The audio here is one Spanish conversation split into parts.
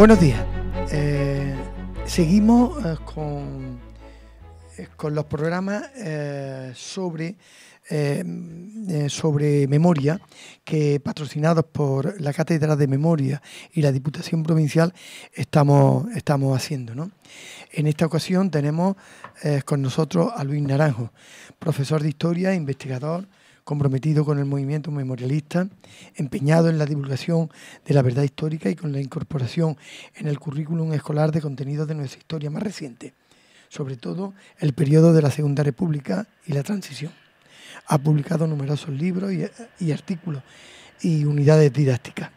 Buenos días. Eh, seguimos eh, con, eh, con, los programas sobre, sobre memoria, que patrocinados por la Cátedra de Memoria y la Diputación Provincial estamos, estamos haciendo. En esta ocasión tenemos con nosotros a Luis Naranjo, profesor de historia, investigador, comprometido con el movimiento memorialista, empeñado en la divulgación de la verdad histórica y con la incorporación en el currículum escolar de contenidos de nuestra historia más reciente, sobre todo el periodo de la Segunda República y la Transición. Ha publicado numerosos libros y, artículos y unidades didácticas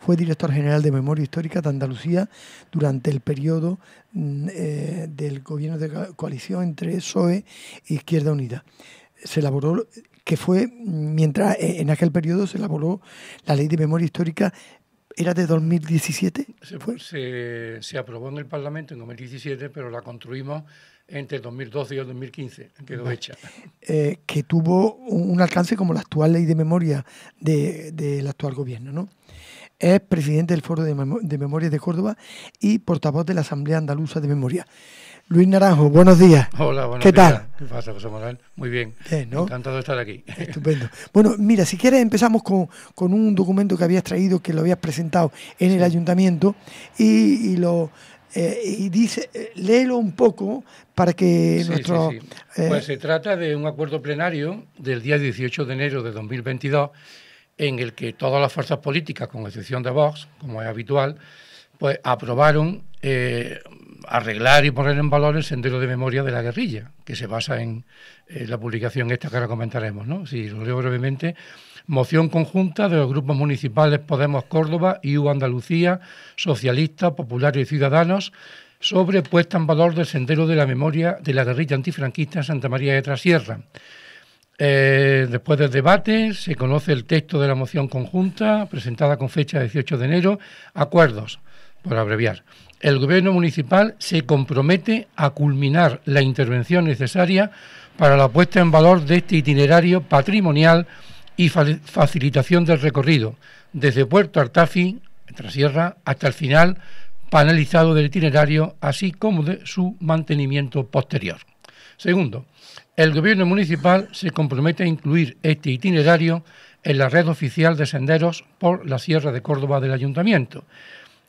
fue director general de Memoria Histórica de Andalucía durante el periodo mm, eh, del gobierno de coalición entre PSOE e Izquierda Unida. Se elaboró que fue, mientras eh, en aquel periodo se elaboró la ley de memoria histórica, ¿era de 2017? Se, aprobó en el Parlamento en 2017, pero la construimos entre 2012 y 2015, quedó hecha. Eh, que tuvo un alcance como la actual ley de memoria del actual gobierno, ¿no? Es presidente del Foro de, Memoria de de Córdoba y portavoz de la Asamblea Andaluza de Memoria. Luis Naranjo, buenos días. Hola, buenos ¿Qué tal? ¿Qué pasa, José Manuel? Muy bien. Encantado de estar aquí. Estupendo. Bueno, mira, si quieres empezamos con, un documento que habías traído, que lo habías presentado en el ayuntamiento y, lo... Eh, y dice, eh, léelo un poco para que sí, nuestro... Sí, eh, Pues se trata de un acuerdo plenario del día 18 de enero de 2022 en el que todas las fuerzas políticas, con excepción de Vox, como es habitual, pues aprobaron arreglar y poner en valor el sendero de memoria de la guerrilla, que se basa en, eh, la publicación esta que ahora comentaremos. ¿no? Si lo leo brevemente, moción conjunta de los grupos municipales Podemos Córdoba, y U Andalucía, Socialistas, Populares y Ciudadanos, sobre puesta en valor del sendero de la memoria de la guerrilla antifranquista en Santa María de Trasierra. Eh, después del debate se conoce el texto de la moción conjunta presentada con fecha 18 de enero. Acuerdos, por abreviar el Gobierno Municipal se compromete a culminar la intervención necesaria para la puesta en valor de este itinerario patrimonial y facilitación del recorrido, desde Puerto Artafi, Sierra, hasta el final panelizado del itinerario, así como de su mantenimiento posterior. Segundo, el Gobierno Municipal se compromete a incluir este itinerario en la red oficial de senderos por la Sierra de Córdoba del Ayuntamiento.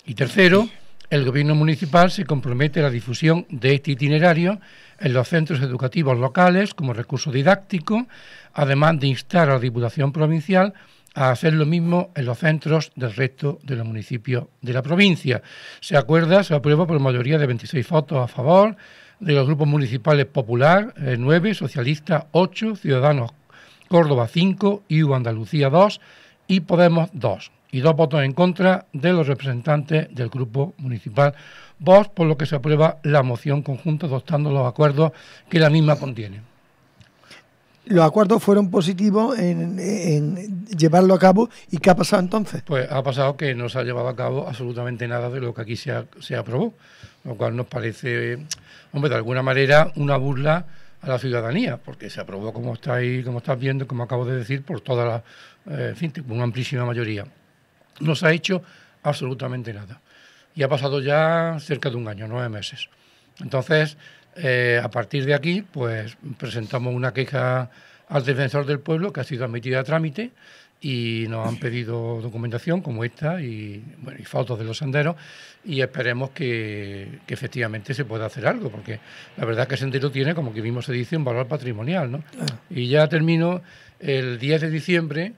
Y tercero, el Gobierno Municipal se compromete a la difusión de este itinerario en los centros educativos locales como recurso didáctico, además de instar a la Diputación Provincial a hacer lo mismo en los centros del resto de los municipios de la provincia. Se acuerda, se aprueba por mayoría de 26 votos a favor de los grupos municipales Popular 9, eh, Socialista 8, Ciudadanos Córdoba 5, y Andalucía 2 y Podemos 2 y dos votos en contra de los representantes del Grupo Municipal Vox, por lo que se aprueba la moción conjunta adoptando los acuerdos que la misma contiene. Los acuerdos fueron positivos en, llevarlo a cabo y ¿qué ha pasado entonces? Pues ha pasado que no se ha llevado a cabo absolutamente nada de lo que aquí se, se aprobó, lo cual nos parece, hombre, de alguna manera una burla a la ciudadanía, porque se aprobó como estáis, como estás viendo, como acabo de decir, por toda la, eh, una amplísima mayoría no se ha hecho absolutamente nada. Y ha pasado ya cerca de un año, nueve meses. Entonces, eh, a partir de aquí, pues presentamos una queja al defensor del pueblo que ha sido admitida a trámite y nos han pedido documentación como esta y, bueno, fotos de los senderos y esperemos que, efectivamente se pueda hacer algo porque la verdad que el sendero tiene, como que vimos se dice, un valor patrimonial. ¿no? Y ya termino, el 10 de diciembre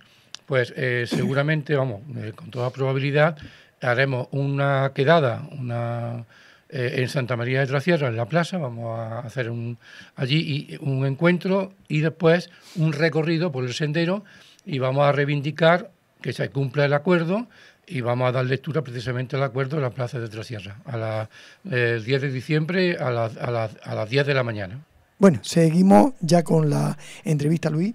pues eh, seguramente, vamos, eh, con toda probabilidad, haremos una quedada, una eh, en Santa María de Trasierra, en la plaza, vamos a hacer un, allí y, un encuentro y después un recorrido por el sendero y vamos a reivindicar que se cumpla el acuerdo y vamos a dar lectura precisamente al acuerdo en la plaza de Trasierra, a las 10 de diciembre a, a las 10 de la mañana. Bueno, seguimos ya con la entrevista, Luis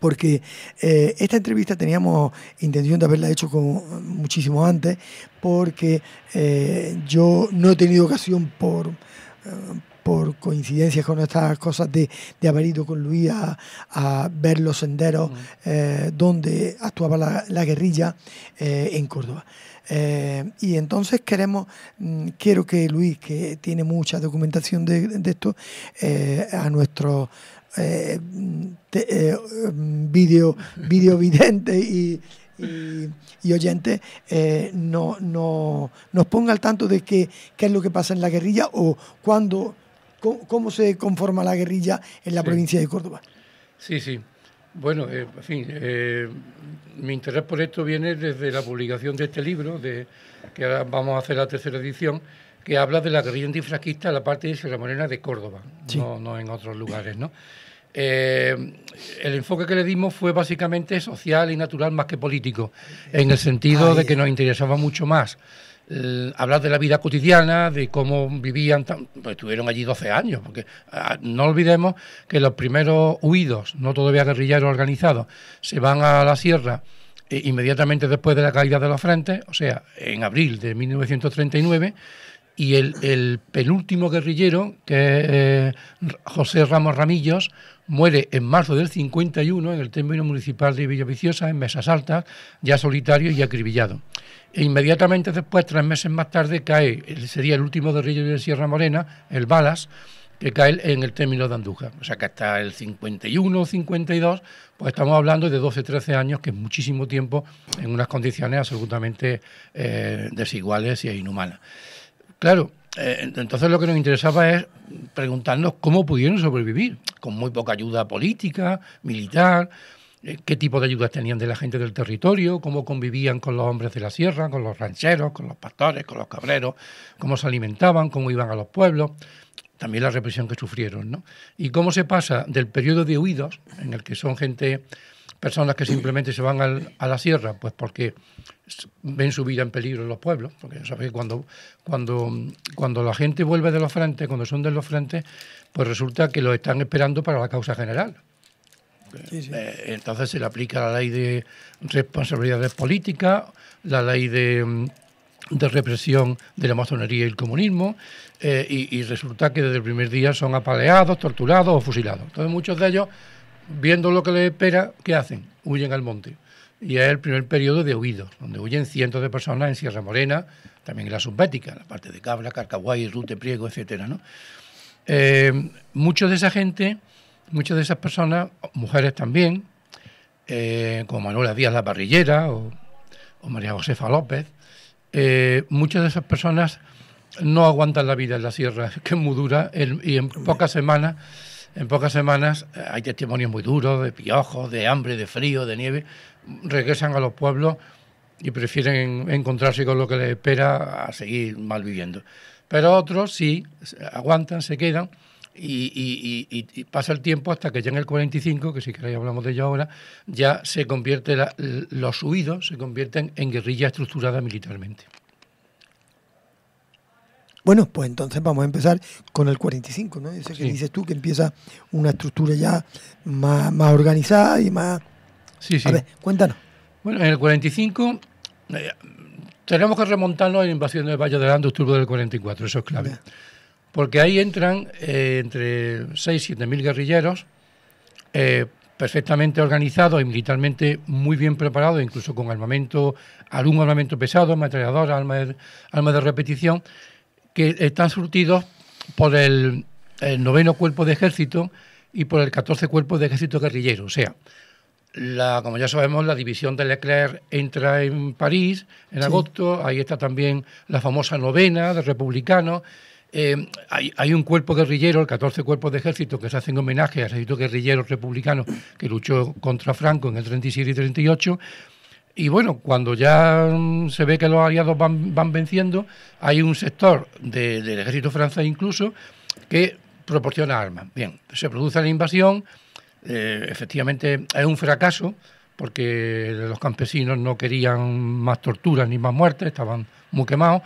porque eh, esta entrevista teníamos intención de haberla hecho con, muchísimo antes, porque eh, yo no he tenido ocasión por... Eh, por coincidencias con estas cosas de, de haber ido con Luis a, ver los senderos donde actuaba la, guerrilla en Córdoba. y entonces queremos, mm, quiero que Luis, que tiene mucha documentación de, esto, a nuestro... Eh, eh, video, vidente y, oyente eh, no, no, nos ponga al tanto de qué, es lo que pasa en la guerrilla o cuándo, cómo, se conforma la guerrilla en la provincia de Córdoba. Sí, sí. Bueno, en fin, mi interés por esto viene desde la publicación de este libro, de, que ahora vamos a hacer la tercera edición, que habla de la guerrilla antifranquista en la parte de Sierra Morena de Córdoba, no, en otros lugares, ¿no? Eh, el enfoque que le dimos fue básicamente social y natural más que político, en el sentido de que nos interesaba mucho más eh, hablar de la vida cotidiana, de cómo vivían, pues, estuvieron allí 12 años, porque ah, no olvidemos que los primeros huidos, no todavía guerrilleros organizados, se van a la sierra eh, inmediatamente después de la caída de los frentes, o sea, en abril de 1939, y el, penúltimo guerrillero, que es eh, José Ramos Ramillos, muere en marzo del 51 en el término municipal de Villaviciosa, en Mesas Altas, ya solitario y acribillado. E inmediatamente después, tres meses más tarde, cae, sería el último guerrillero de Sierra Morena, el Balas, que cae en el término de Andújar. O sea que hasta el 51 o 52, pues estamos hablando de 12, 13 años, que es muchísimo tiempo en unas condiciones absolutamente eh, desiguales e inhumanas. Claro, eh, entonces lo que nos interesaba es preguntarnos cómo pudieron sobrevivir, con muy poca ayuda política, militar, eh, qué tipo de ayudas tenían de la gente del territorio, cómo convivían con los hombres de la sierra, con los rancheros, con los pastores, con los cabreros, cómo se alimentaban, cómo iban a los pueblos también la represión que sufrieron, ¿no? Y cómo se pasa del periodo de huidos, en el que son gente, personas que simplemente se van a la sierra, pues porque ven su vida en peligro en los pueblos, porque sabéis cuando, cuando, cuando la gente vuelve de los frentes, cuando son de los frentes, pues resulta que los están esperando para la causa general. Eh, entonces se le aplica la ley de responsabilidades políticas, la ley de, represión de la masonería y el comunismo, eh, y, y, resulta que desde el primer día son apaleados, torturados o fusilados. Entonces muchos de ellos, viendo lo que les espera, ¿qué hacen? Huyen al monte y es el primer periodo de huidos, donde huyen cientos de personas en Sierra Morena, también en la subbética, la parte de Cabla, Carcaguay, Rute, Priego, etc. ¿no? Eh, muchos de esa gente, muchas de esas personas, mujeres también, eh, como Manuela Díaz La Barrillera o, María Josefa López, eh, muchas de esas personas no aguantan la vida en la sierra, que es muy dura, y en pocas semanas, en pocas semanas hay testimonios muy duros de piojos, de hambre, de frío, de nieve, regresan a los pueblos y prefieren encontrarse con lo que les espera a seguir mal viviendo. Pero otros sí aguantan, se quedan y, pasa el tiempo hasta que ya en el 45, que si queréis hablamos de ello ahora, ya se convierte los huidos se convierten en guerrilla estructurada militarmente. Bueno, pues entonces vamos a empezar con el 45, ¿no? que dices tú, que empieza una estructura ya más organizada y más Sí, sí. A ver, cuéntanos. Bueno, en el 45 eh, tenemos que remontarnos a la invasión del Valle de Lando octubre del 44, eso es clave. Porque ahí entran eh, entre 6 y 7 mil guerrilleros eh, perfectamente organizados y militarmente muy bien preparados, incluso con armamento, algún armamento pesado, ametrallador, arma de, de repetición, que están surtidos por el, el noveno cuerpo de ejército y por el 14 cuerpo de ejército guerrillero. O sea, como ya sabemos, la división de Leclerc entra en París en agosto, ahí está también la famosa novena de republicanos. Eh, hay, un cuerpo guerrillero, el 14 cuerpos de ejército, que se hacen homenaje al ejército guerrillero republicano que luchó contra Franco en el 37 y 38. Y bueno, cuando ya mm, se ve que los aliados van, venciendo, hay un sector del ejército francés incluso que proporciona armas. Bien, se produce la invasión, eh, efectivamente es un fracaso porque los campesinos no querían más torturas ni más muertes, estaban muy quemados,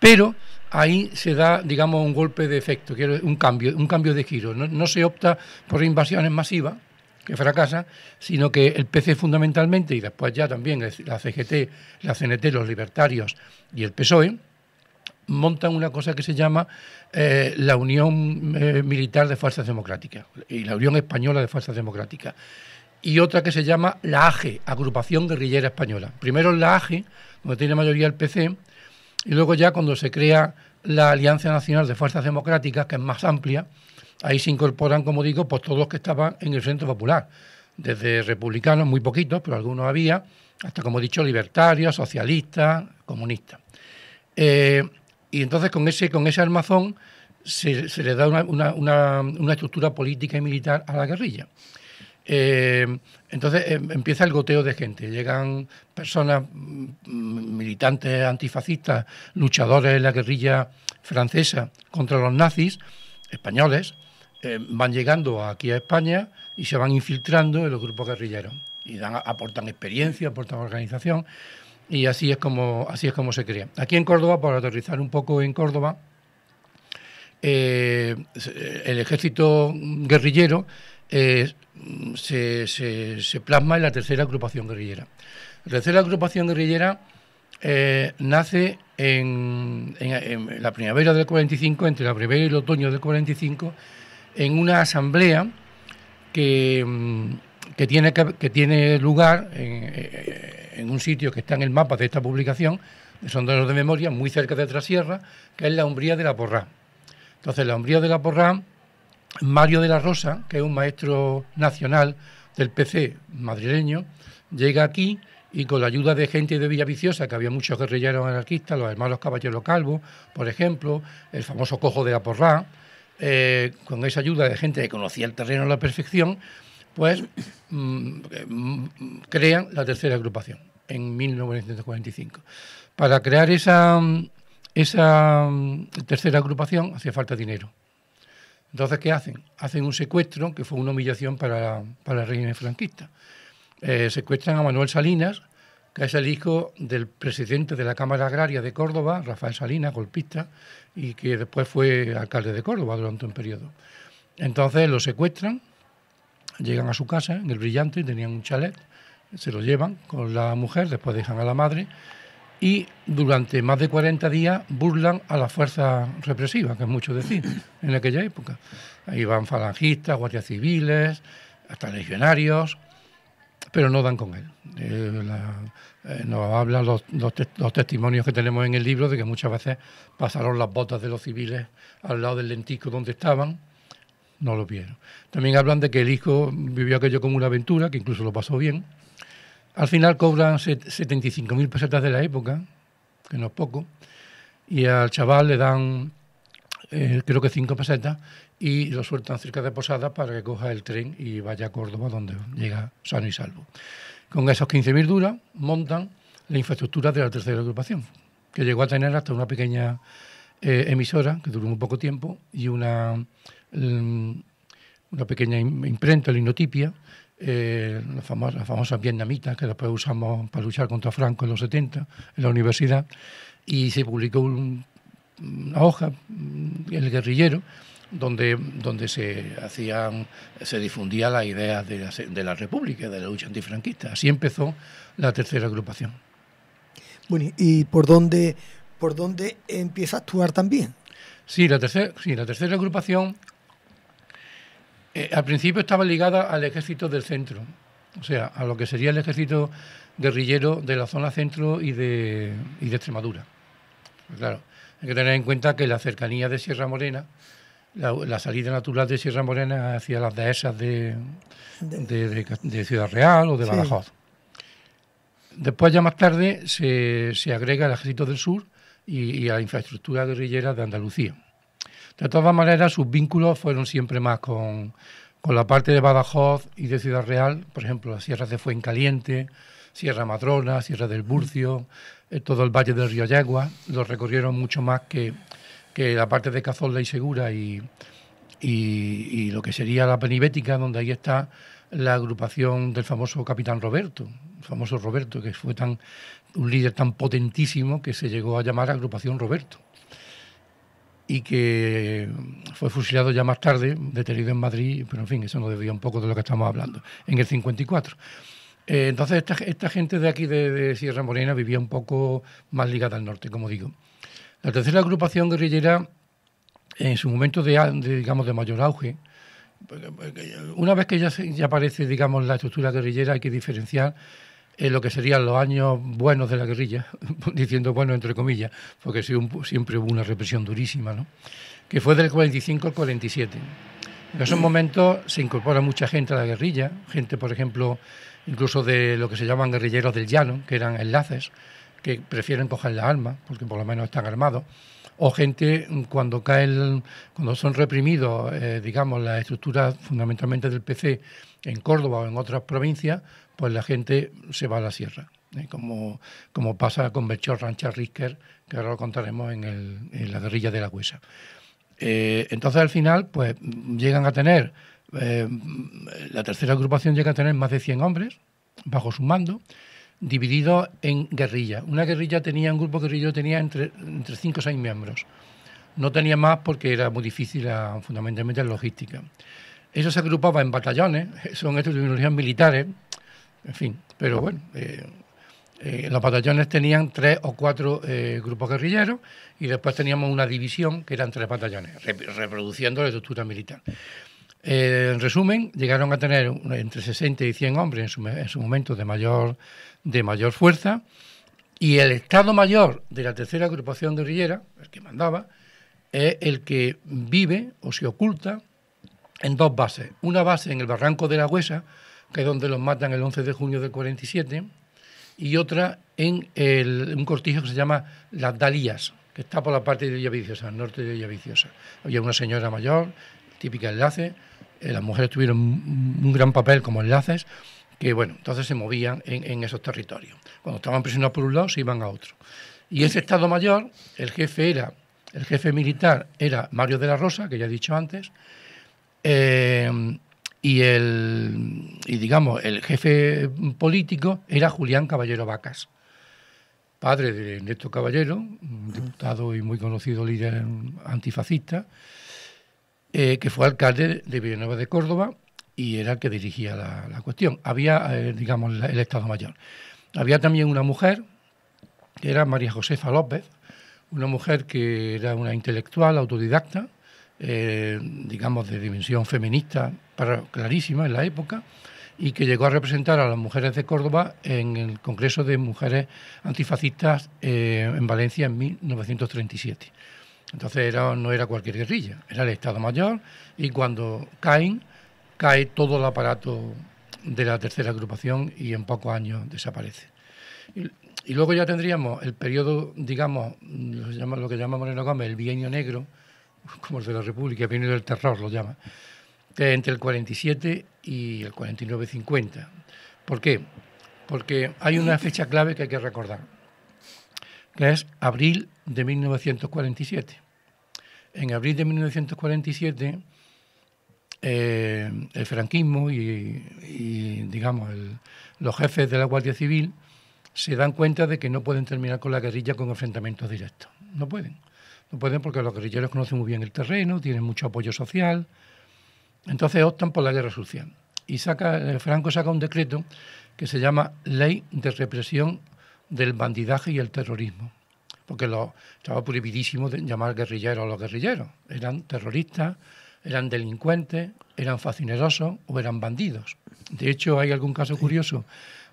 pero ahí se da, digamos, un golpe de efecto, un cambio, un cambio de giro. No, no se opta por invasiones masivas, que fracasa, sino que el PC fundamentalmente, y después ya también la CGT, la CNT, los libertarios y el PSOE, montan una cosa que se llama eh, la Unión eh, Militar de Fuerzas Democráticas y la Unión Española de Fuerzas Democráticas y otra que se llama la AGE, Agrupación Guerrillera Española. Primero la AGE, donde tiene mayoría el PC, y luego ya cuando se crea la Alianza Nacional de Fuerzas Democráticas, que es más amplia, ahí se incorporan, como digo, pues todos los que estaban en el Centro Popular, desde republicanos, muy poquitos, pero algunos había, hasta, como he dicho, libertarios, socialistas, comunistas. Eh, y entonces con ese, con ese armazón se, se le da una, estructura política y militar a la guerrilla. Eh, entonces em, empieza el goteo de gente. Llegan personas, mm, militantes antifascistas, luchadores de la guerrilla francesa contra los nazis, españoles, eh, van llegando aquí a España y se van infiltrando en los grupos guerrilleros. Y dan, aportan experiencia, aportan organización y así es como, así es como se crea. Aquí en Córdoba, para aterrizar un poco en Córdoba, eh, el ejército guerrillero eh, se, plasma en la tercera agrupación guerrillera. La tercera agrupación guerrillera eh, nace en, la primavera del 45, entre la primavera y el otoño del 45, en una asamblea que, tiene, que tiene lugar en, en un sitio que está en el mapa de esta publicación, de sondeos de memoria, muy cerca de Trasierra, que es la umbría de la Porrá. Entonces, la umbría de la Porrá, Mario de la Rosa, que es un maestro nacional del PC madrileño, llega aquí y con la ayuda de gente de Villaviciosa, que había muchos guerrilleros anarquistas, los hermanos Caballero Calvo, por ejemplo, el famoso Cojo de la Porrá, eh, con esa ayuda de gente que conocía el terreno a la perfección, pues mm, mm, crean la tercera agrupación en 1945. Para crear esa, esa mm, tercera agrupación hacía falta dinero. Entonces, ¿qué hacen? Hacen un secuestro que fue una humillación para, para el régimen franquista. Eh, secuestran a Manuel Salinas, que es el hijo del presidente de la Cámara Agraria de Córdoba, Rafael Salinas, golpista, y que después fue alcalde de Córdoba durante un periodo. Entonces lo secuestran, llegan a su casa, en el brillante, tenían un chalet, se lo llevan con la mujer, después dejan a la madre y durante más de 40 días burlan a las fuerzas represivas, que es mucho decir, en aquella época. Ahí van falangistas, guardias civiles, hasta legionarios, pero no dan con él. Eh, eh, nos hablan los, los, testimonios que tenemos en el libro de que muchas veces pasaron las botas de los civiles al lado del lentico donde estaban no lo vieron. También hablan de que el hijo vivió aquello como una aventura, que incluso lo pasó bien. Al final cobran 75.000 pesetas de la época, que no es poco, y al chaval le dan eh, creo que 5 pesetas y lo sueltan cerca de Posada para que coja el tren y vaya a Córdoba, donde llega sano y salvo. Con esos 15.000 duras montan la infraestructura de la tercera agrupación, que llegó a tener hasta una pequeña eh, emisora, que duró muy poco tiempo, y una Mm, una pequeña imprenta, eh, la linotipia, las la, famosa, vietnamita, que después usamos para luchar contra Franco en los 70, en la universidad, y se publicó una hoja, mm, El guerrillero, donde, donde se, hacían, se difundía la idea de la, de la República, de la lucha antifranquista. Así empezó la tercera agrupación. Bueno, ¿y por dónde, por dónde empieza a actuar también? Sí, la tercera, sí, la tercera agrupación eh, al principio estaba ligada al ejército del centro, o sea, a lo que sería el ejército guerrillero de la zona centro y de, Extremadura. Pues claro, hay que tener en cuenta que la cercanía de Sierra Morena, la, salida natural de Sierra Morena hacia las dehesas de, Ciudad Real o de Badajoz. Después, ya más tarde, se, agrega el Ejército del Sur y, y a la infraestructura guerrillera de Andalucía. De todas maneras, sus vínculos fueron siempre más con, la parte de Badajoz y de Ciudad Real, por ejemplo, las sierras de Fuencaliente, Sierra Madrona, Sierra del Burcio, eh, todo el valle del Río Yagua, los recorrieron mucho más que, la parte de Cazorla y Segura y, y, lo que sería la Penibética, donde ahí está la agrupación del famoso capitán Roberto, el famoso Roberto, que fue tan, un líder tan potentísimo que se llegó a llamar agrupación Roberto y que fue fusilado ya más tarde, detenido en Madrid, pero en fin, eso nos debía un poco de lo que estamos hablando, en el 54. Eh, entonces, esta, gente de aquí, de, Sierra Morena, vivía un poco más ligada al norte, como digo. La tercera agrupación guerrillera, en su momento de, digamos, de mayor auge, pues, eh, una vez que ya, ya aparece digamos, la estructura guerrillera, hay que diferenciar en lo que serían los años buenos de la guerrilla, diciendo bueno entre comillas, porque siempre hubo una represión durísima, ¿no? que fue del 45 al 47. En esos momentos se incorpora mucha gente a la guerrilla, gente, por ejemplo, incluso de lo que se llaman guerrilleros del llano, que eran enlaces, que prefieren coger las armas, porque por lo menos están armados, o gente cuando caen, cuando son reprimidos, eh, digamos, las estructuras fundamentalmente del PC en Córdoba o en otras provincias, pues la gente se va a la sierra, ¿eh? como, como pasa con Bechor, Rancha Risker, que ahora lo contaremos en, la guerrilla de la Huesa. Eh, entonces al final, pues llegan a tener, eh, la tercera agrupación llega a tener más de 100 hombres bajo su mando, divididos en guerrillas. Una guerrilla tenía, un grupo guerrillero tenía entre, entre 5 o 6 miembros. No tenía más porque era muy difícil, ah, fundamentalmente, la logística. Eso se agrupaba en batallones, son de terminologías militares, en fin, pero bueno, eh, eh, los batallones tenían tres o cuatro eh, grupos guerrilleros y después teníamos una división que eran tres batallones, reproduciendo la estructura militar. en resumen, llegaron a tener entre 60 y 100 hombres en su, momento de mayor, de mayor fuerza y el Estado Mayor de la tercera agrupación guerrillera, el que mandaba, es el que vive o se oculta en dos bases. Una base en el barranco de la Huesa, que es donde los matan el 11 de junio del 47, y otra en un cortijo que se llama Las Dalías, que está por la parte de Villaviciosa, al norte de Viciosa. Había una señora mayor, típica enlace, eh, las mujeres tuvieron un, gran papel como enlaces, que bueno, entonces se movían en, esos territorios. Cuando estaban presionados por un lado, se iban a otro. Y ese Estado Mayor, el jefe era, el jefe militar era Mario de la Rosa, que ya he dicho antes, eh, y el digamos el jefe político era Julián Caballero Vacas, padre de Néstor Caballero, diputado y muy conocido líder antifascista, eh, que fue alcalde de Villanueva de Córdoba y era el que dirigía la, cuestión. Había, eh, digamos, el Estado Mayor. Había también una mujer, que era María Josefa López, una mujer que era una intelectual autodidacta, eh, digamos, de dimensión feminista clarísima en la época y que llegó a representar a las mujeres de Córdoba en el Congreso de Mujeres Antifascistas eh, en Valencia en 1937. Entonces no era cualquier guerrilla, era el Estado Mayor y cuando caen, cae todo el aparato de la tercera agrupación y en pocos años desaparece. Y, luego ya tendríamos el periodo, digamos, lo que llama, lo que el bienio negro, como el de la República, bienio del terror lo llama, entre el 47 y el 49-50. ¿Por qué? Porque hay una fecha clave que hay que recordar, que es abril de 1947. En abril de 1947, eh, el franquismo y, digamos, los jefes de la Guardia Civil se dan cuenta de que no pueden terminar con la guerrilla con enfrentamientos directos. No pueden. No pueden porque los guerrilleros conocen muy bien el terreno, tienen mucho apoyo social, entonces optan por la guerra social Y saca, eh, Franco saca un decreto que se llama Ley de Represión del Bandidaje y el Terrorismo. Porque lo, estaba prohibidísimo de llamar guerrilleros a los guerrilleros. Eran terroristas, eran delincuentes, eran facinerosos o eran bandidos. De hecho, hay algún caso curioso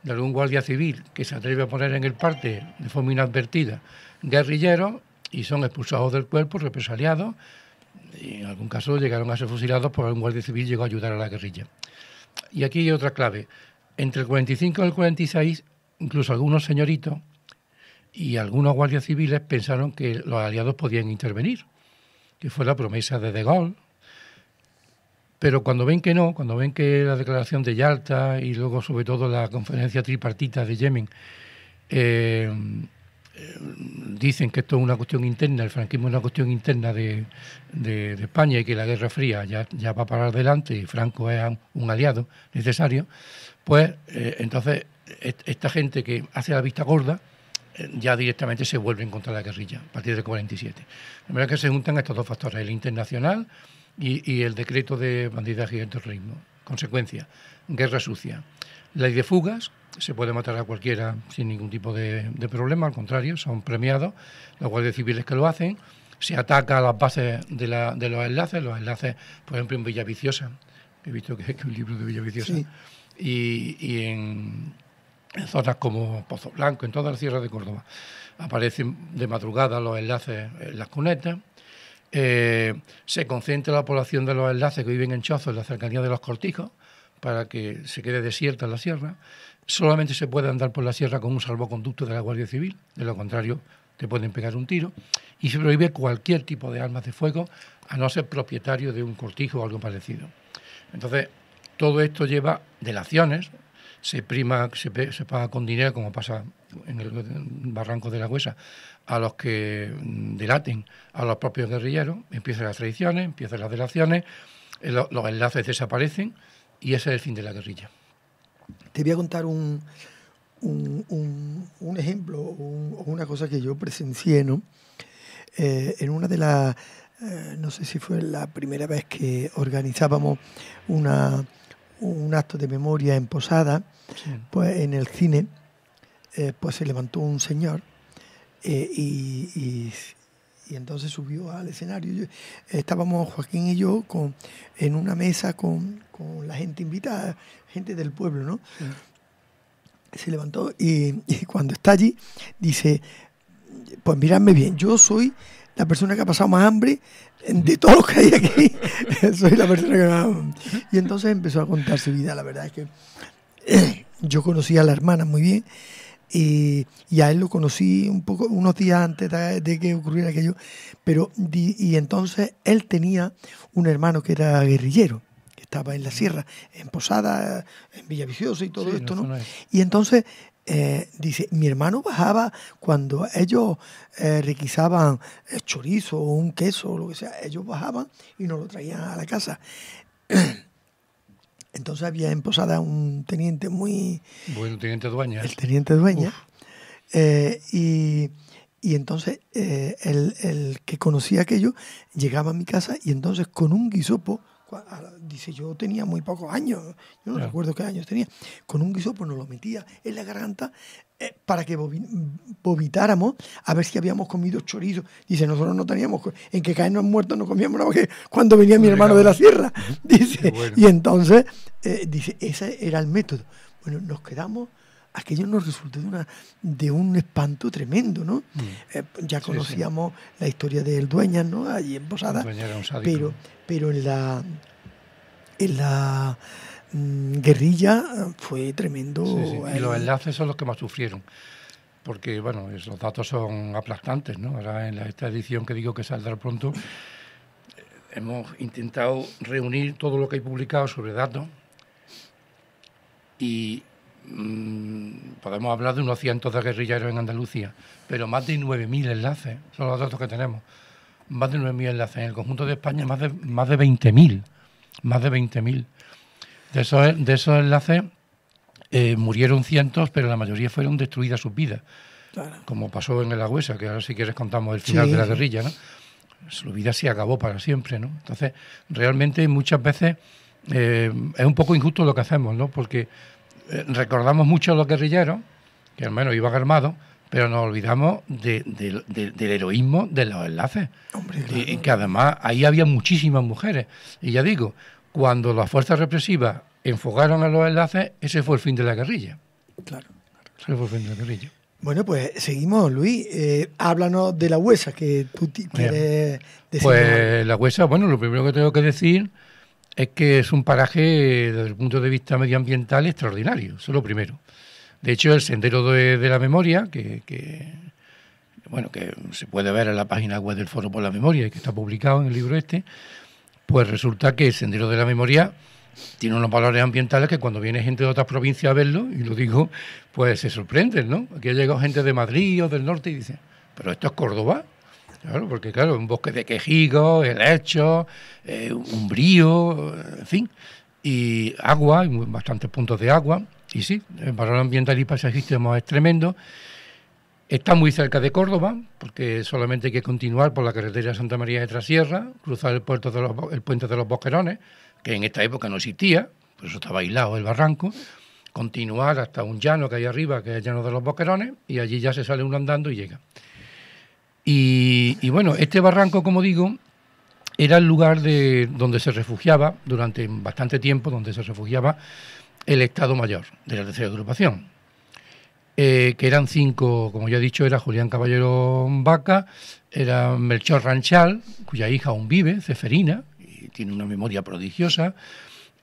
de algún guardia civil que se atreve a poner en el parte de forma inadvertida guerrilleros y son expulsados del cuerpo, represaliados en algún caso llegaron a ser fusilados porque un guardia civil llegó a ayudar a la guerrilla. Y aquí hay otra clave. Entre el 45 y el 46, incluso algunos señoritos y algunos guardias civiles pensaron que los aliados podían intervenir, que fue la promesa de De Gaulle. Pero cuando ven que no, cuando ven que la declaración de Yalta y luego sobre todo la conferencia tripartita de Yemen eh, dicen que esto es una cuestión interna, el franquismo es una cuestión interna de, España y que la Guerra Fría ya, ya, va parar adelante y Franco es un aliado necesario, pues eh, entonces esta gente que hace la vista gorda eh, ya directamente se vuelve en contra de la guerrilla a partir del 47. De verdad que se juntan estos dos factores, el internacional y, el decreto de bandidaje y el terrorismo. Consecuencia, guerra sucia. ley de fugas, se puede matar a cualquiera sin ningún tipo de, problema, al contrario, son premiados los guardias civiles que lo hacen. Se ataca a las bases de, los enlaces, los enlaces, por ejemplo, en Villaviciosa, he visto que es un libro de Villaviciosa, y, en, zonas como Pozo Blanco, en toda la sierra de Córdoba. Aparecen de madrugada los enlaces en las cunetas. Eh, se concentra la población de los enlaces que viven en chozos en la cercanía de los cortijos, para que se quede desierta la sierra solamente se puede andar por la sierra con un salvoconducto de la Guardia Civil, de lo contrario te pueden pegar un tiro, y se prohíbe cualquier tipo de armas de fuego a no ser propietario de un cortijo o algo parecido. Entonces, todo esto lleva delaciones, se prima, se, se paga con dinero, como pasa en el barranco de la Huesa, a los que mm, delaten a los propios guerrilleros, empiezan las traiciones, empiezan las delaciones, eh, los enlaces desaparecen y ese es el fin de la guerrilla. Te voy a contar un, ejemplo o una cosa que yo presencié, eh, en una de las, eh, no sé si fue la primera vez que organizábamos una, un acto de memoria en Posada, pues en el cine, eh, pues se levantó un señor y, y entonces subió al escenario. estábamos Joaquín y yo con, en una mesa con, la gente invitada, gente del pueblo, ¿no? Se levantó y, cuando está allí dice, pues miradme bien, yo soy la persona que ha pasado más hambre de todos los que hay aquí. soy la persona que Y entonces empezó a contar su vida, la verdad es que eh, yo conocía a la hermana muy bien y, ya a él lo conocí un poco unos días antes de, que ocurriera aquello. Pero, y entonces él tenía un hermano que era guerrillero, que estaba en la mm. sierra, en Posada, en Villaviciosa y todo esto, ¿no? Y entonces eh, dice, mi hermano bajaba cuando ellos eh, requisaban chorizo o un queso o lo que sea, ellos bajaban y nos lo traían a la casa. Entonces había en Posada un teniente muy... Bueno, teniente dueña. El teniente dueña. Eh, y, entonces eh, el, el, que conocía aquello llegaba a mi casa y entonces con un guisopo, dice, yo tenía muy pocos años, yo no recuerdo qué años tenía, con un guisopo pues, nos lo metía en la garganta eh, para que vomitáramos a ver si habíamos comido chorizo. Dice, nosotros no teníamos, en que caernos muertos no comíamos nada, cuando venía mi hermano de la sierra, dice. Y entonces, eh, dice, ese era el método. Bueno, nos quedamos aquello nos resultó de, una, de un espanto tremendo, ¿no? Mm. Eh, ya conocíamos la historia del dueña ¿no? Allí en Posada. Pero, pero en la, en la mm, guerrilla eh, fue tremendo. y los enlaces son los que más sufrieron porque bueno, los datos son aplastantes, ¿no? Ahora en esta edición que digo que saldrá pronto, eh, hemos intentado reunir todo lo que hay publicado sobre datos y Mm, podemos hablar de unos cientos de guerrilleros en Andalucía, pero más de 9.000 enlaces, son los datos que tenemos, más de 9.000 enlaces, en el conjunto de España más de, 20.000, más de 20.000. De esos, enlaces eh, murieron cientos, pero la mayoría fueron destruidas sus vidas, como pasó en el Agüesa, que ahora si quieres contamos el final de la guerrilla, su vida se acabó para siempre, ¿no? Entonces, realmente muchas veces eh, es un poco injusto lo que hacemos, ¿no? Porque eh, recordamos mucho a los guerrilleros, que al menos iban armados, pero nos olvidamos del heroísmo de los enlaces. y, que además ahí había muchísimas mujeres. Y ya digo, cuando las fuerzas represivas enfocaron a los enlaces, ese fue el fin de la guerrilla. Claro. Ese fue el fin de la guerrilla. Bueno, pues seguimos, Luis. Eh, háblanos de la huesa que tú quieres decir. Pues la huesa, bueno, lo primero que tengo que decir es que es un paraje desde el punto de vista medioambiental extraordinario, eso es lo primero. De hecho, el Sendero de, la Memoria, que, bueno, que se puede ver en la página web del Foro por la Memoria y que está publicado en el libro este, pues resulta que el Sendero de la Memoria tiene unos valores ambientales que cuando viene gente de otras provincias a verlo, y lo digo, pues se sorprenden, ¿no? Aquí ha llegado gente de Madrid o del norte y dice: pero esto es Córdoba, Claro, porque claro, un bosque de quejigos, helechos, eh, un brío, en fin, y agua, y bastantes puntos de agua, y sí, el valor ambiental y paisajístico es tremendo. Está muy cerca de Córdoba, porque solamente hay que continuar por la carretera Santa María de Trasierra, cruzar el, puerto de el puente de los Bosquerones, que en esta época no existía, por eso estaba aislado el barranco, continuar hasta un llano que hay arriba, que es el llano de los Bosquerones, y allí ya se sale uno andando y llega. Y, bueno, este barranco, como digo, era el lugar de donde se refugiaba durante bastante tiempo, donde se refugiaba el Estado Mayor de la tercera agrupación, eh, que eran cinco, como ya he dicho, era Julián Caballero Vaca, era Melchor Ranchal, cuya hija aún vive, Ceferina, y tiene una memoria prodigiosa,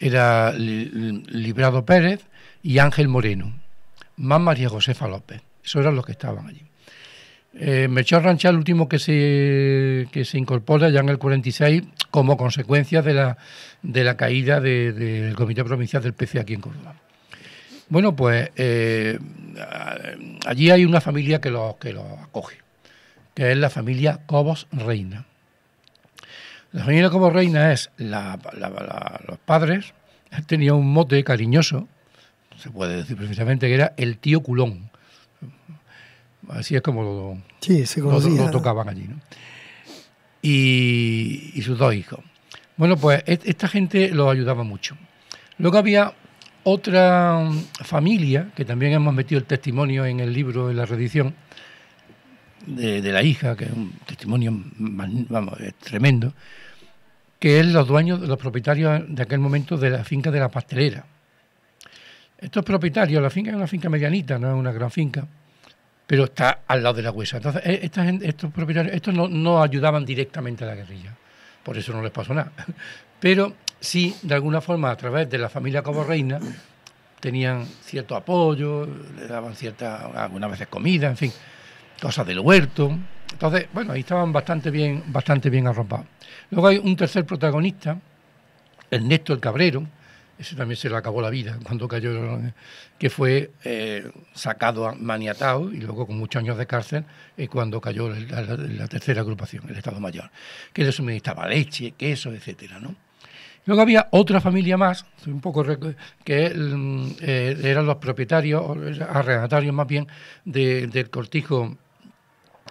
era Librado Pérez y Ángel Moreno, más María Josefa López. Esos eran los que estaban allí. Eh, a Rancha, el último que se, que se incorpora ya en el 46 como consecuencia de la, de la caída del Comité Provincial del PC aquí en Córdoba. Bueno, pues eh, allí hay una familia que los que lo acoge, que es la familia Cobos Reina. La familia Cobos Reina es la, los padres, tenía un mote cariñoso, se puede decir precisamente que era el tío culón Así es como lo, tocaban allí. ¿no? Y, sus dos hijos. Bueno, pues e-, esta gente los ayudaba mucho. Luego había otra familia, que también hemos metido el testimonio en el libro, en la redición, de, la hija, que es un testimonio vamos, tremendo, que es los dueños, los propietarios de aquel momento de la finca de la pastelera. Estos propietarios, la finca es una finca medianita, no es una gran finca, pero está al lado de la huesa. Entonces, e, estos propietarios, estos no, ayudaban directamente a la guerrilla, por eso no les pasó nada. Pero sí, de alguna forma, a través de la familia Coborreina, Reina, tenían cierto apoyo, le daban cierta, algunas veces comida, en fin, cosas del huerto. Entonces, bueno, ahí estaban bastante bien, bastante bien arropados. Luego hay un tercer protagonista, Ernesto el Cabrero, ese también se le acabó la vida cuando cayó, que fue eh, sacado maniatado y luego con muchos años de cárcel eh, cuando cayó la, tercera agrupación, el Estado Mayor, que le suministraba leche, queso, etcétera, ¿no? Luego había otra familia más, un poco que mm, eh, eran los propietarios, arrendatarios más bien, del cortijo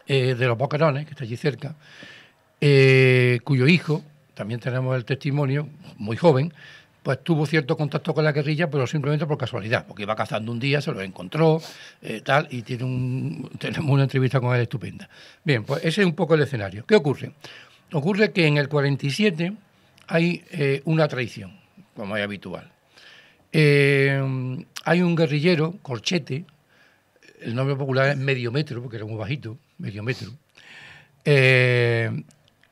de los Bocarones, que está allí cerca, cuyo hijo, también tenemos el testimonio, muy joven, pues tuvo cierto contacto con la guerrilla, pero simplemente por casualidad, porque iba cazando un día, se lo encontró, eh, tal, y tiene un, tenemos una entrevista con él estupenda. Bien, pues ese es un poco el escenario. ¿Qué ocurre? Ocurre que en el 47 hay eh, una traición, como es habitual. Eh, hay un guerrillero, Corchete, el nombre popular es Medio Metro, porque era muy bajito, Medio Metro,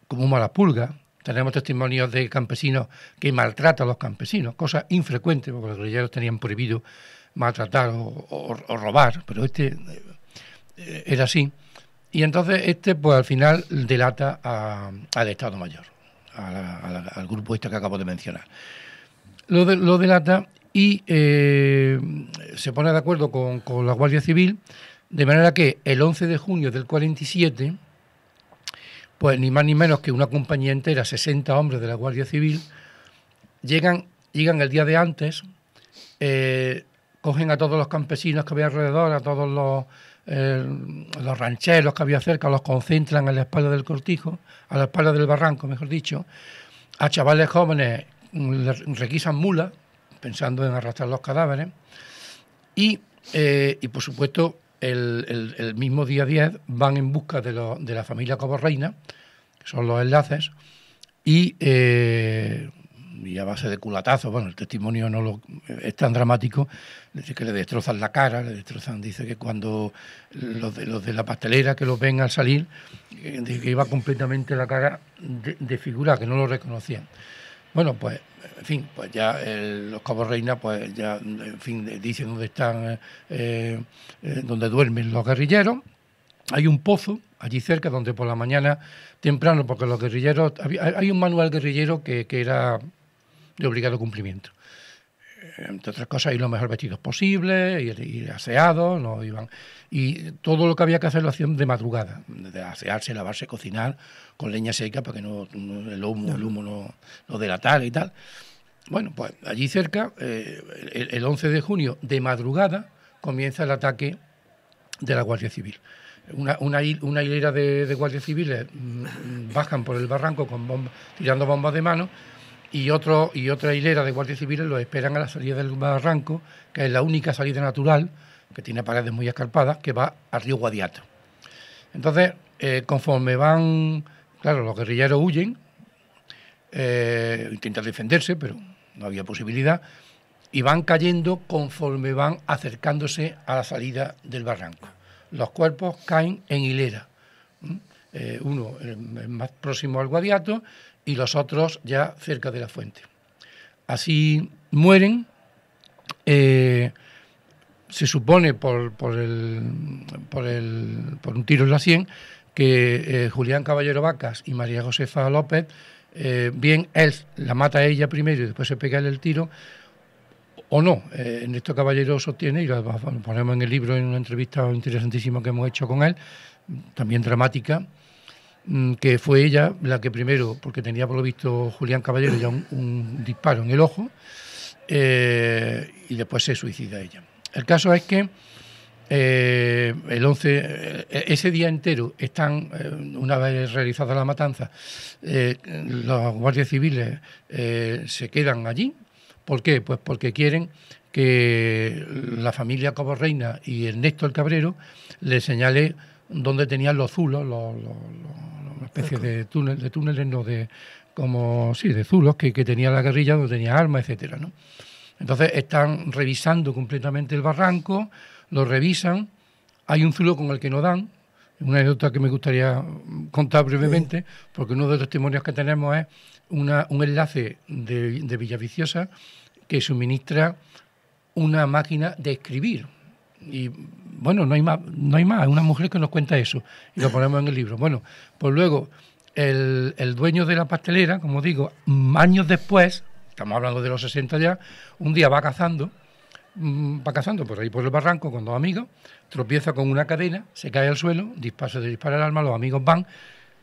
como una pulga, tenemos testimonios de campesinos que maltratan a los campesinos, cosa infrecuente, porque los guerrilleros tenían prohibido maltratar o, robar, pero este eh, era así. Y entonces este, pues al final, delata al Estado Mayor, al grupo este que acabo de mencionar. Lo, delata y eh, se pone de acuerdo con, con, la Guardia Civil, de manera que el 11 de junio del 47 pues ni más ni menos que una compañía entera, 60 hombres de la Guardia Civil, llegan, llegan el día de antes, eh, cogen a todos los campesinos que había alrededor, a todos los, eh, los rancheros que había cerca, los concentran a la espalda del cortijo, a la espalda del barranco, mejor dicho. A chavales jóvenes mm, requisan mulas, pensando en arrastrar los cadáveres. Y, eh, por supuesto, el, mismo día 10 van en busca de, de la familia Coborreina, son los enlaces, y, eh, y a base de culatazo bueno, el testimonio no es tan dramático, dice que le destrozan la cara, le destrozan, dice que cuando los de, los de la pastelera que los ven al salir, eh, dice que iba completamente la cara de, figura, que no lo reconocían. Bueno, pues, en fin, pues ya eh, los Cabos Reina, pues ya, en fin, dicen dónde están, dónde duermen los guerrilleros. Hay un pozo allí cerca, donde por la mañana, temprano, porque los guerrilleros, hay un manual guerrillero que, era de obligado cumplimiento eh, entre otras cosas, ir los mejor vestidos posible, ir, aseados, no iban. Y todo lo que había que hacer lo hacían de madrugada, de asearse, lavarse, cocinar, con leña seca para que no, el humo, no. el humo no, delatara y tal. Bueno, pues allí cerca, eh, el 11 de junio, de madrugada, comienza el ataque de la Guardia Civil una, hilera de, guardias civiles mm, bajan por el barranco con tirando bombas de mano y, otro, y otra hilera de guardias civiles los esperan a la salida del barranco, que es la única salida natural, que tiene paredes muy escarpadas, que va al río Guadiato. Entonces, eh, conforme van, claro, los guerrilleros huyen, eh, intentan defenderse, pero no había posibilidad, y van cayendo conforme van acercándose a la salida del barranco los cuerpos caen en hilera. ¿Mm? Eh, uno más próximo al Guadiato y los otros ya cerca de la fuente. Así mueren, eh, se supone por, por, el, por, un tiro en la cien que eh, Julián Caballero Vacas y María Josefa López, bien él la mata a ella primero y después se pega el tiro, o no. Eh, Ernesto Caballero sostiene, y lo ponemos en el libro en una entrevista interesantísima que hemos hecho con él, también dramática, mm, que fue ella la que primero, porque tenía por lo visto Julián Caballero ya un, disparo en el ojo, eh, y después se suicida ella. El caso es que eh, el 11, eh, ese día entero están, una vez realizada la matanza, los guardias civiles se quedan allí, ¿Por qué? Pues porque quieren que la familia como Reina y Ernesto el Cabrero le señale dónde tenían los zulos, una especie de, túnel, de túneles, no de como sí, de zulos que, tenía la guerrilla, donde tenía armas, etcétera, ¿no? Entonces están revisando completamente el barranco, lo revisan, hay un zulo con el que no dan, una anécdota que me gustaría contar brevemente, porque uno de los testimonios que tenemos es un enlace de, de Villaviciosa que suministra una máquina de escribir. Y bueno, no hay más, no hay más, una mujer que nos cuenta eso y lo ponemos en el libro. Bueno, pues luego el, dueño de la pastelera, como digo, mm, años después, estamos hablando de los 60 ya, un día va cazando, mm, va cazando por ahí por el barranco con dos amigos, tropieza con una cadena, se cae al suelo, dispara, de dispara el arma, los amigos van,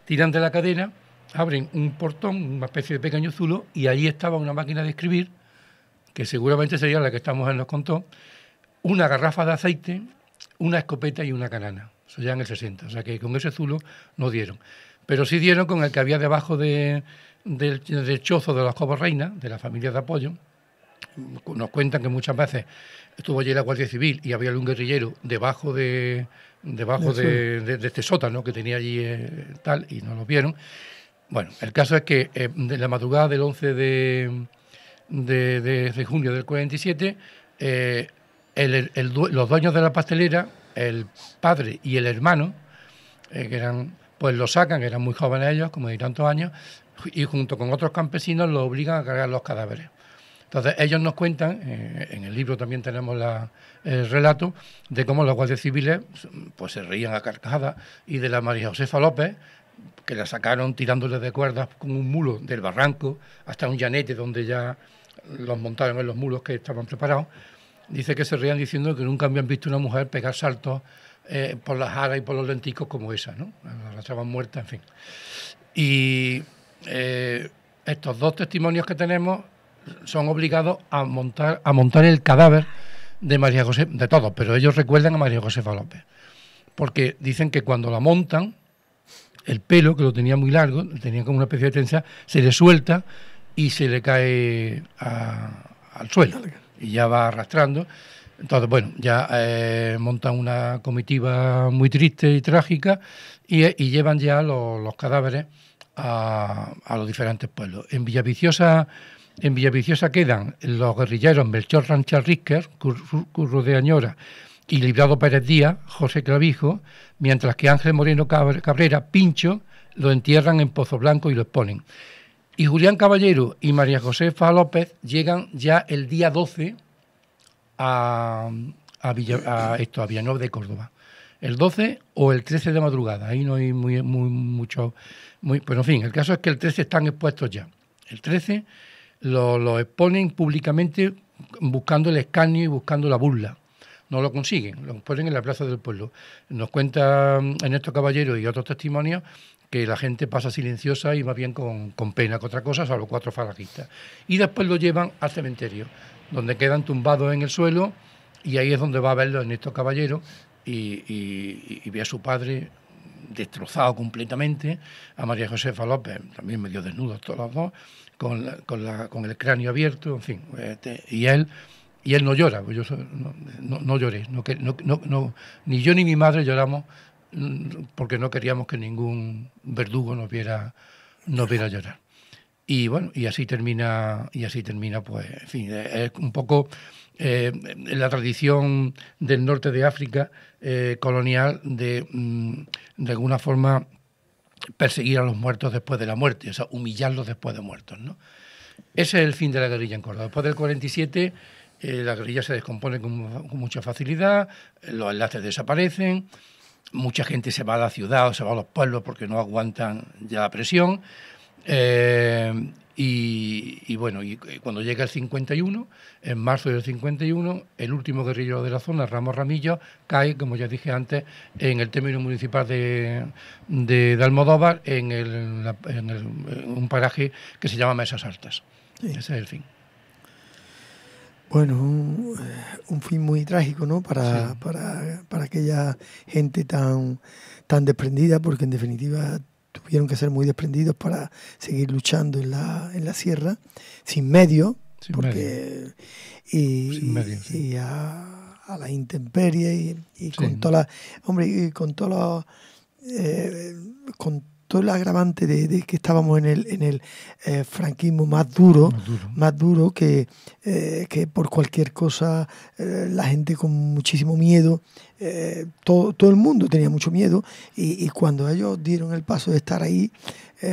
tiran de la cadena abren un portón, una especie de pequeño zulo, y allí estaba una máquina de escribir, que seguramente sería la que estamos mujer nos contó, una garrafa de aceite, una escopeta y una canana. Eso ya en el 60. O sea que con ese zulo no dieron. Pero sí dieron con el que había debajo de, del, chozo de las Cobos Reina, de la familia de apoyo. Nos cuentan que muchas veces estuvo allí la Guardia Civil y había un guerrillero debajo de, debajo de, este sótano que tenía allí eh, tal y no lo vieron. Bueno, el caso es que eh, de la madrugada del 11 de, de, de, junio del 47, eh, los dueños de la pastelera, el padre y el hermano, eh, que eran, pues lo sacan, que eran muy jóvenes ellos, como de tantos años, y junto con otros campesinos los obligan a cargar los cadáveres. Entonces ellos nos cuentan, en el libro también tenemos la, el relato, de cómo los guardias civiles pues, se reían a carcajadas y de la María Josefa López, que la sacaron tirándole de cuerdas con un mulo del barranco hasta un llanete donde ya los montaron en los mulos que estaban preparados, dice que se reían diciendo que nunca habían visto una mujer pegar saltos eh, por las alas y por los lenticos como esa, ¿no? La estaban muerta, en fin. Y eh, estos dos testimonios que tenemos son obligados a montar, a montar el cadáver de María José, de todos, pero ellos recuerdan a María José López, porque dicen que cuando la montan, el pelo, que lo tenía muy largo, tenía como una especie de tensa, se le suelta y se le cae al suelo. Y ya va arrastrando. Entonces, bueno, ya eh, montan una comitiva muy triste y trágica y, llevan ya los, cadáveres a, los diferentes pueblos. En Villaviciosa, en quedan los guerrilleros Melchor Rancha Risker, Curro de Añora, y Librado Pérez Díaz, José Clavijo, mientras que Ángel Moreno Cabrera, Pincho, lo entierran en Pozo Blanco y lo exponen. Y Julián Caballero y María Josefa López llegan ya el día 12 a, a, Villanueva de Córdoba. El 12 o el 13 de madrugada, ahí no hay muy, mucho... Muy, pero pues en fin, el caso es que el 13 están expuestos ya. El 13 lo, exponen públicamente buscando el escarnio y buscando la burla no lo consiguen, lo ponen en la plaza del pueblo. Nos cuenta mm, Ernesto Caballero y otros testimonios que la gente pasa silenciosa y más bien con, pena que otra cosa, salvo cuatro falangistas. Y después lo llevan al cementerio, donde quedan tumbados en el suelo y ahí es donde va a verlo Ernesto Caballero y, y, ve a su padre destrozado completamente, a María Josefa López, también medio desnudos todos los dos, con, con, con el cráneo abierto, en fin, este, y él y él no llora, pues yo no, no, ni yo ni mi madre lloramos mm, porque no queríamos que ningún verdugo nos viera, nos viera llorar. Y bueno, y así termina, y así termina, pues, en fin, eh, es un poco eh, la tradición del norte de África eh, colonial de, mm, de alguna forma, perseguir a los muertos después de la muerte, o sea, humillarlos después de muertos, ¿no? Ese es el fin de la guerrilla en Córdoba. Después del 47 eh, la guerrilla se descompone con, mucha facilidad, los enlaces desaparecen, mucha gente se va a la ciudad o se va a los pueblos porque no aguantan ya la presión. Eh, y, bueno, y eh, cuando llega el 51, en marzo del 51, el último guerrillo de la zona, Ramos Ramillo, cae, como ya dije antes, en el término municipal de, Almodóvar, en, un paraje que se llama Mesas Altas. Ese es el fin. Bueno, un, eh, un, fin muy trágico, ¿no? Para, aquella gente tan, tan desprendida, porque en definitiva tuvieron que ser muy desprendidos para seguir luchando en la, sierra, sin medio, porque y, a, la intemperie y, con toda la, hombre, con eh, todo el agravante de, que estábamos en el, en el eh, franquismo más duro, más duro, que, eh, que, por cualquier cosa eh, la gente con muchísimo miedo, todo, el mundo tenía mucho miedo y, cuando ellos dieron el paso de estar ahí,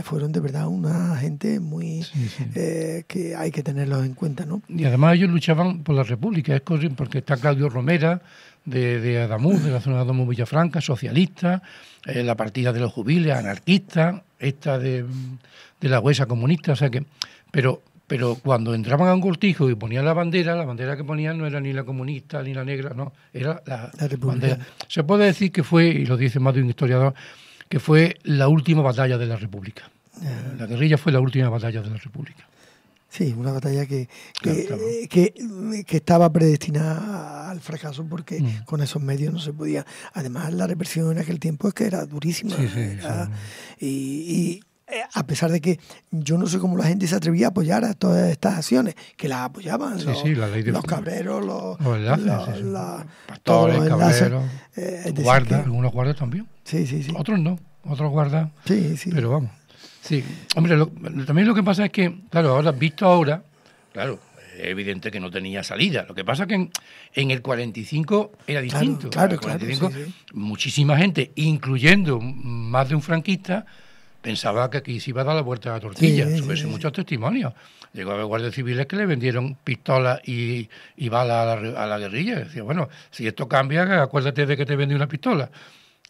fueron de verdad una gente muy que hay que tenerlos en cuenta. ¿no? Y además ellos luchaban por la República, es porque está Claudio Romera, de, de Adamuz, de la zona de Adamuz Villafranca, socialista eh, la partida de los jubiles, anarquistas, esta de, la huesa comunista, o sea que, pero, pero cuando entraban a un cortijo y ponían la bandera, la bandera que ponían no era ni la comunista ni la negra, no, era la, la bandera. Se puede decir que fue, y lo dice más de un historiador, que fue la última batalla de la República. La guerrilla fue la última batalla de la República. Sí, una batalla que, eh, eh, que, estaba predestinada al fracaso porque mm. con esos medios no se podía. Además, la represión en aquel tiempo es que era durísima. y, eh, a pesar de que yo no sé cómo la gente se atrevía a apoyar a todas estas acciones, que las apoyaban los, cabreros, los, guardas, algunos guardas también. Otros no, otros guardas. Sí, sí. Pero vamos, Sí, hombre, también lo que pasa es que, claro, ahora, visto ahora, claro, es evidente que no tenía salida. Lo que pasa es que en, el 45 era distinto. Claro, Muchísima gente, incluyendo más de un franquista, pensaba que aquí se iba a dar la vuelta a la tortilla. Sí, muchos testimonios. Llegó a haber guardias civiles que le vendieron pistolas y, y balas a la, guerrilla. Decía, bueno, si esto cambia, acuérdate de que te vendí una pistola.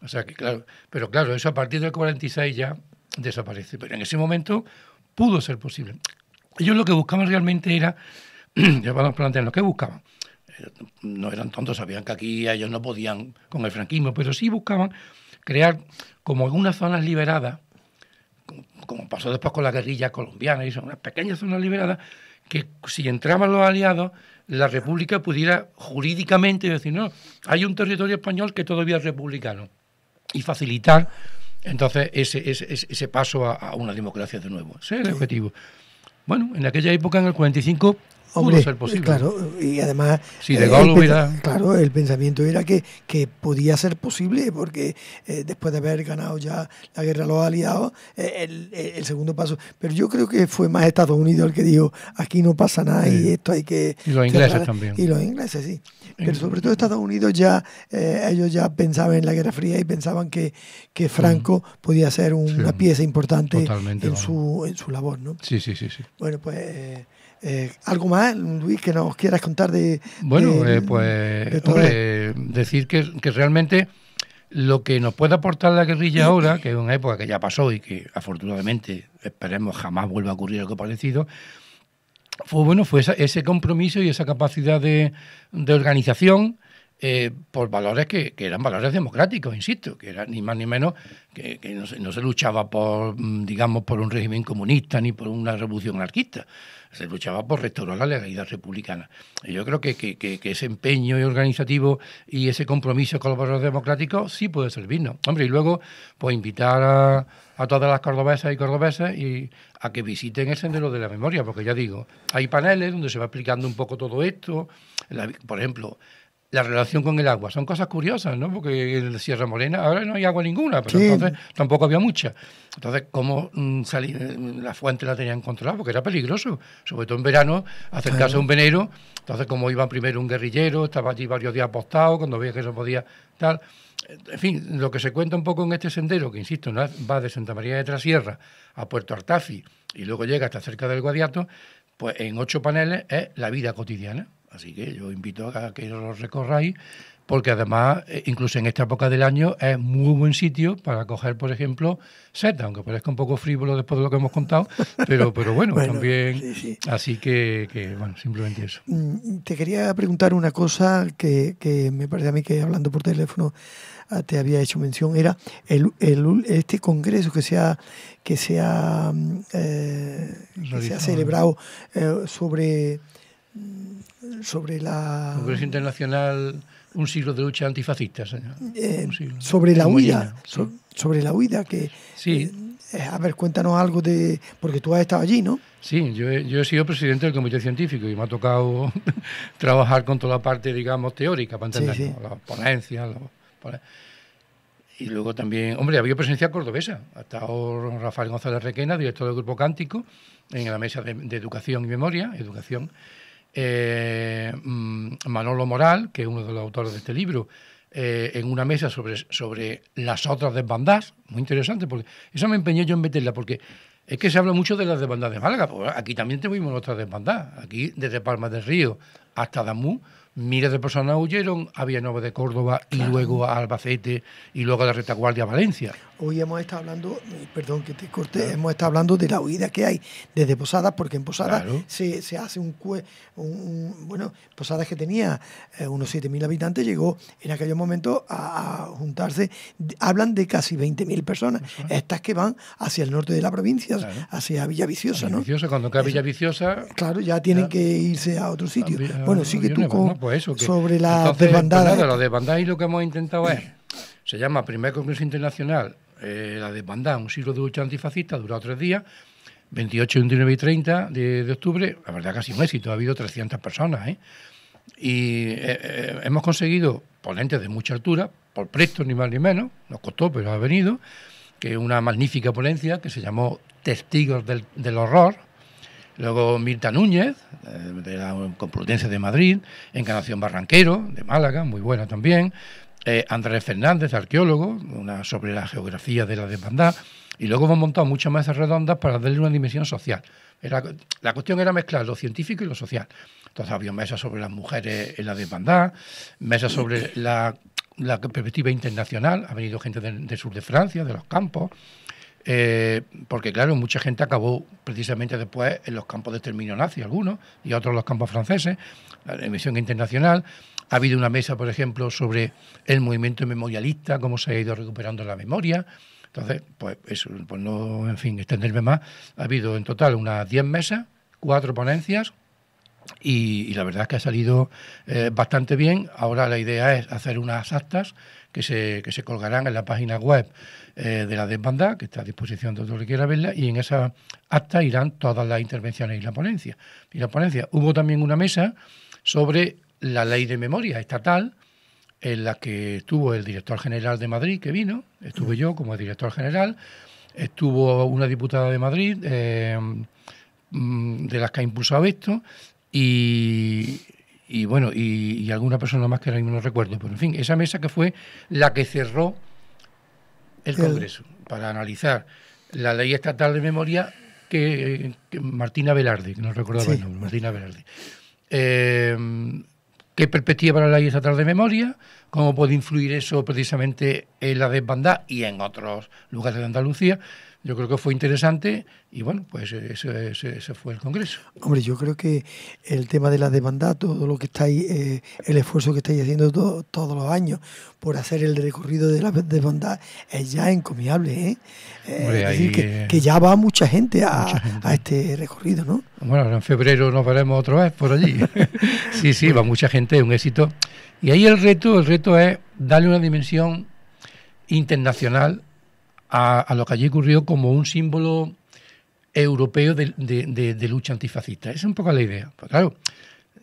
O sea que, claro, pero claro, eso a partir del 46 ya desaparece. Pero en ese momento pudo ser posible. Ellos lo que buscaban realmente era, ya vamos a plantear lo que buscaban. Eh, no eran tontos, sabían que aquí ellos no podían con el franquismo, pero sí buscaban crear como algunas zonas liberadas, como pasó después con la guerrilla colombiana, y unas pequeñas zonas liberadas, que si entraban los aliados, la República pudiera jurídicamente decir, no, hay un territorio español que todavía es republicano, y facilitar entonces, ese, ese paso a, una democracia de nuevo. Ese es el objetivo. Bueno, en aquella época, en el 45, Hombre, ser posible. Claro, y además. Si de eh, gol hubiera. Claro, el pensamiento era que, que podía ser posible, porque eh, después de haber ganado ya la guerra los aliados, eh, el, el, segundo paso. Pero yo creo que fue más Estados Unidos el que dijo: aquí no pasa nada y esto hay que. Y los ingleses también. Y los ingleses, sí. Pero sobre todo Estados Unidos ya, ellos ya pensaban en la Guerra Fría y pensaban que, que Franco podía ser una pieza importante en, su, en su labor, ¿no? Sí, sí, sí. sí. Bueno, pues. Eh, ¿Algo más, Luis, que nos quieras contar de... Bueno, eh, pues decir que, realmente lo que nos puede aportar la guerrilla ahora, que es una época que ya pasó y que afortunadamente esperemos jamás vuelva a ocurrir algo parecido, fue bueno, fue ese compromiso y esa capacidad de, de organización eh, por valores que, eran valores democráticos, insisto, que era ni más ni menos que, no, se, luchaba por, mm, digamos, por un régimen comunista ni por una revolución anarquista, se luchaba por restaurar la legalidad republicana. Y yo creo que, ese empeño organizativo y ese compromiso con los valores democráticos sí puede servirnos. Hombre, y luego, pues invitar a, todas las cordobesas y cordobesas y a que visiten el Sendero de la Memoria, porque ya digo, hay paneles donde se va explicando un poco todo esto, por ejemplo, la relación con el agua. Son cosas curiosas, ¿no? Porque en Sierra Morena ahora no hay agua ninguna, pero entonces tampoco había mucha. Entonces, ¿cómo mm, salir? Eh, la fuente la tenían controlada porque era peligroso, sobre todo en verano, acercarse a un venero. Entonces, como iba primero un guerrillero, estaba allí varios días apostado, cuando veía que no podía tal. En fin, lo que se cuenta un poco en este sendero, que insisto, va de Santa María de Trasierra a Puerto Artafi y luego llega hasta cerca del Guadiato, pues en ocho paneles es la vida cotidiana. Así que yo invito a que lo recorráis, porque además, eh, incluso en esta época del año, es muy buen sitio para coger, por ejemplo, setas, aunque parezca un poco frívolo después de lo que hemos contado, pero, pero bueno, también. Así que, bueno, simplemente eso. Mm, te quería preguntar una cosa que, me parece a mí que hablando por teléfono ah, te había hecho mención era el, este congreso que se ha que se mm, eh, celebrado eh, sobre sobre la... Congreso Internacional, un siglo de lucha antifascista, señor. Eh, sobre la huida, sobre la huida que... Sí. Eh, eh, a ver, cuéntanos algo de... porque tú has estado allí, ¿no? Sí, yo he, yo he sido presidente del comité científico y me ha tocado trabajar con toda la parte, digamos, teórica, para entender las ponencias, Y luego también, hombre, había presencia cordobesa. Ha estado Rafael González Requena, director del Grupo Cántico, en la mesa de Educación y Memoria, Educación eh, mm, Manolo Moral, que es uno de los autores de este libro, eh, en una mesa sobre, sobre las otras desbandadas muy interesante, porque eso me empeñé yo en meterla, porque es que se habla mucho de las desbandadas de Málaga, pues aquí también tuvimos otras desbandadas, aquí desde Palma del Río hasta Damú, miles de personas huyeron a Villanova de Córdoba y luego a Albacete y luego a la retaguardia a Valencia. Hoy hemos estado hablando, eh, perdón que te corté, hemos estado hablando de la huida que hay desde Posadas, porque en Posadas se, se, hace un, Bueno, Posadas que tenía eh, unos unos 7.000 habitantes llegó en aquel momento a, juntarse. Hablan de casi 20.000 personas, estas que van hacia el norte de la provincia, hacia Villa Viciosa, ¿no? Viciosa, cuando cae Viciosa, Claro, ya tienen que irse a otro sitio. Ah, bueno, sí pues que tú con, sobre la entonces, pues desbandada. Pues y lo que hemos intentado es. Se llama Primer Congreso Internacional eh, la desbandada, un siglo de lucha antifascista, ha durado tres días, 28, 29 y 30 de, octubre, la verdad casi un éxito, ha habido 300 personas. ¿eh? Y eh, hemos conseguido ponentes de mucha altura, por presto ni más ni menos, nos costó, pero ha venido, que una magnífica ponencia que se llamó Testigos del, Horror, Luego Mirta Núñez, de la Complutense de Madrid, Encarnación Barranquero, de Málaga, muy buena también. Eh, Andrés Fernández, arqueólogo, una sobre la geografía de la desbandada, y luego hemos montado muchas mesas redondas para darle una dimensión social. Era, la cuestión era mezclar lo científico y lo social. Entonces había mesas sobre las mujeres en la desbandada, mesas sobre la, perspectiva internacional, ha venido gente del sur de Francia, de los campos, eh, porque claro, mucha gente acabó precisamente después en los campos de exterminio nazi, algunos, y otros en los campos franceses, la dimensión internacional. Ha habido una mesa, por ejemplo, sobre el movimiento memorialista, cómo se ha ido recuperando la memoria. Entonces, pues, eso, pues no, en fin, extenderme más. Ha habido en total unas 10 mesas, cuatro ponencias, y, la verdad es que ha salido eh, bastante bien. Ahora la idea es hacer unas actas que se, se colgarán en la página web eh, de la desbandada, que está a disposición de todo el que quiera verla, y en esa acta irán todas las intervenciones y la ponencia. Y la ponencia. Hubo también una mesa sobre la ley de memoria estatal, en la que estuvo el director general de Madrid, que vino, estuve mm. yo como director general, estuvo una diputada de Madrid, eh, mm, de las que ha impulsado esto, y, y bueno, y, alguna persona más que no recuerdo, pero en fin, esa mesa que fue la que cerró el Congreso para analizar la ley estatal de memoria que, Martina Velarde, que no recuerdo el nombre, Martina Velarde. Eh, ¿Qué perspectiva para la ley atrás de memoria? ¿Cómo puede influir eso precisamente en la desbandada y en otros lugares de Andalucía? yo creo que fue interesante y bueno, pues eh, ese, fue el Congreso. Hombre, yo creo que el tema de la demanda, todo lo que estáis, eh, el esfuerzo que estáis haciendo todos los años por hacer el recorrido de la demanda es ya encomiable, ¿eh? Eh, es decir, que, ya va mucha gente, a, a, este recorrido, ¿no? Bueno, en febrero nos veremos otra vez por allí. sí, sí, va mucha gente, es un éxito. Y ahí el reto, el reto es darle una dimensión internacional a, lo que allí ocurrió como un símbolo europeo de, lucha antifascista. Esa es un poco la idea. Pues claro,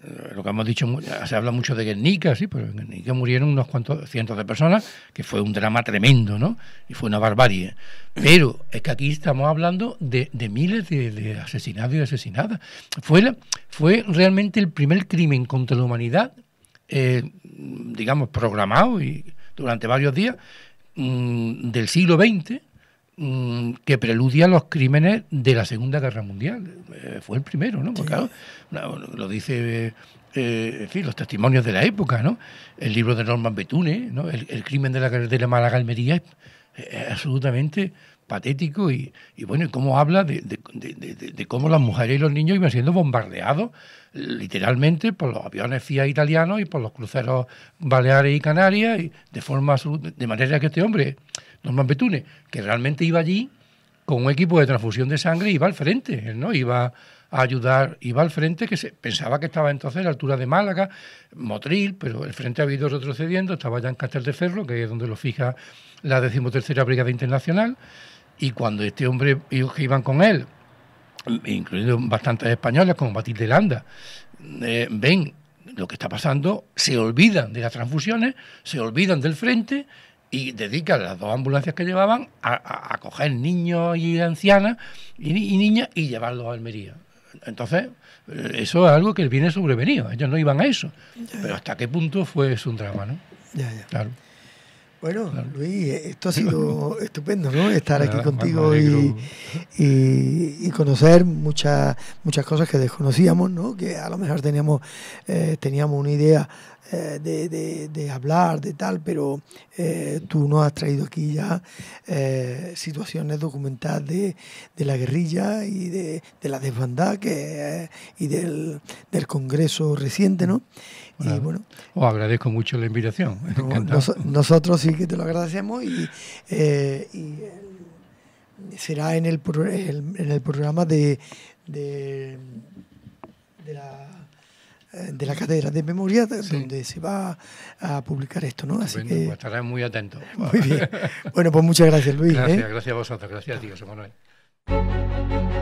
eh, lo que hemos dicho, se habla mucho de Guernica, sí, pero pues en Guernica murieron unos cuantos cientos de personas, que fue un drama tremendo, ¿no? Y fue una barbarie. Pero es que aquí estamos hablando de, miles de, asesinados y asesinadas. Fue, fue realmente el primer crimen contra la humanidad, eh, digamos, programado y durante varios días, Mm, del siglo XX mm, que preludia los crímenes de la Segunda Guerra Mundial. Eh, fue el primero, ¿no? Porque, claro, lo dice eh, eh, los testimonios de la época, ¿no? El libro de Norman Betune, ¿no? El, crimen de la carretera málaga es absolutamente patético y, bueno, y cómo habla de, cómo las mujeres y los niños iban siendo bombardeados literalmente por los aviones FIA italianos y por los cruceros Baleares y Canarias, de forma de manera que este hombre, Norman Betune, que realmente iba allí con un equipo de transfusión de sangre, iba al frente, ¿no? Iba a ayudar, iba al frente, que se, pensaba que estaba entonces a la altura de Málaga, Motril, pero el frente había ido retrocediendo, estaba ya en Castel de Ferro, que es donde lo fija la decimotercera Brigada Internacional, y cuando este hombre, los que iban con él, incluyendo bastantes españoles como de Landa, eh, ven lo que está pasando, se olvidan de las transfusiones, se olvidan del frente y dedican las dos ambulancias que llevaban a, coger niños y ancianas y, niñas y llevarlos a Almería. Entonces, eh, eso es algo que viene sobrevenido. Ellos no iban a eso. Pero hasta qué punto fue es un drama, ¿no? Ya, ya. Claro. Bueno, Luis, eh, esto ha sido estupendo, ¿no? Estar aquí contigo y, conocer muchas muchas cosas que desconocíamos, ¿no? Que a lo mejor teníamos, eh, teníamos una idea eh, de, hablar, de tal, pero tú nos has traído aquí ya situaciones documentadas de, la guerrilla y de, la desbandada que, y del, del congreso reciente, ¿no? Bueno, os agradezco mucho la invitación. nosotros sí que te lo agradecemos y, eh, será en el, en el programa de, de, la de la Cátedra de Memoria, donde se va a publicar esto, ¿no? Así pues estarás muy atento. Bueno, pues muchas gracias, Luis. ¿eh? Gracias, gracias a vosotros, gracias a ti, José Manuel.